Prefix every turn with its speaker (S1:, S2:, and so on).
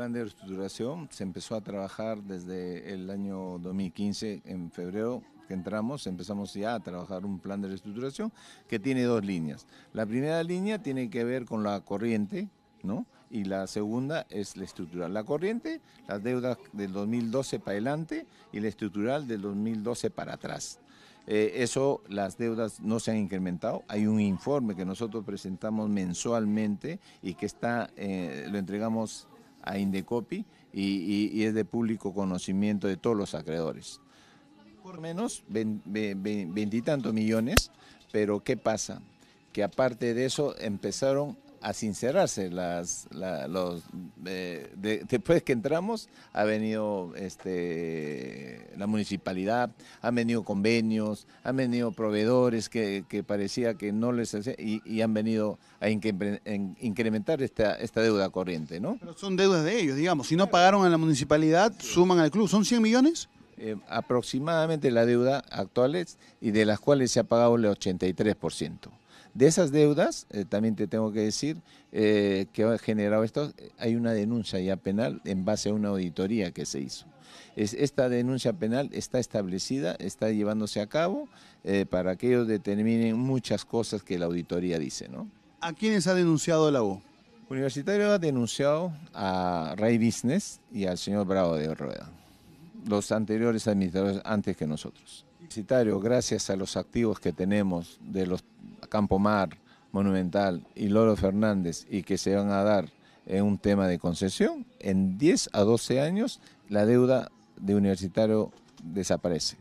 S1: plan de reestructuración se empezó a trabajar desde el año 2015, en febrero que entramos, empezamos ya a trabajar un plan de reestructuración que tiene dos líneas. La primera línea tiene que ver con la corriente, ¿no? Y la segunda es la estructural. La corriente, las deudas del 2012 para adelante y la estructural del 2012 para atrás. Eh, eso, las deudas no se han incrementado. Hay un informe que nosotros presentamos mensualmente y que está, eh, lo entregamos a Indecopi y, y es de público conocimiento de todos los acreedores. Por menos veintitantos millones, pero ¿qué pasa? Que aparte de eso empezaron a sincerarse. Las, los, eh, después que entramos, ha venido este, la municipalidad, han venido convenios, han venido proveedores que, parecía que no les hacía y, han venido a incrementar esta, esta deuda corriente, ¿no? Pero son deudas de ellos, digamos. Si no pagaron a la municipalidad, suman al club. ¿Son 100 millones? Eh, aproximadamente la deuda actuales y de las cuales se ha pagado el 83%. De esas deudas, eh, también te tengo que decir eh, que ha generado esto, hay una denuncia ya penal en base a una auditoría que se hizo. Es, esta denuncia penal está establecida, está llevándose a cabo eh, para que ellos determinen muchas cosas que la auditoría dice. ¿no? ¿A quiénes ha denunciado la U? Universitario ha denunciado a Ray Business y al señor Bravo de Rueda, los anteriores administradores antes que nosotros. Universitario, gracias a los activos que tenemos de los Campo Mar Monumental y Loro Fernández y que se van a dar en un tema de concesión, en 10 a 12 años la deuda de universitario desaparece.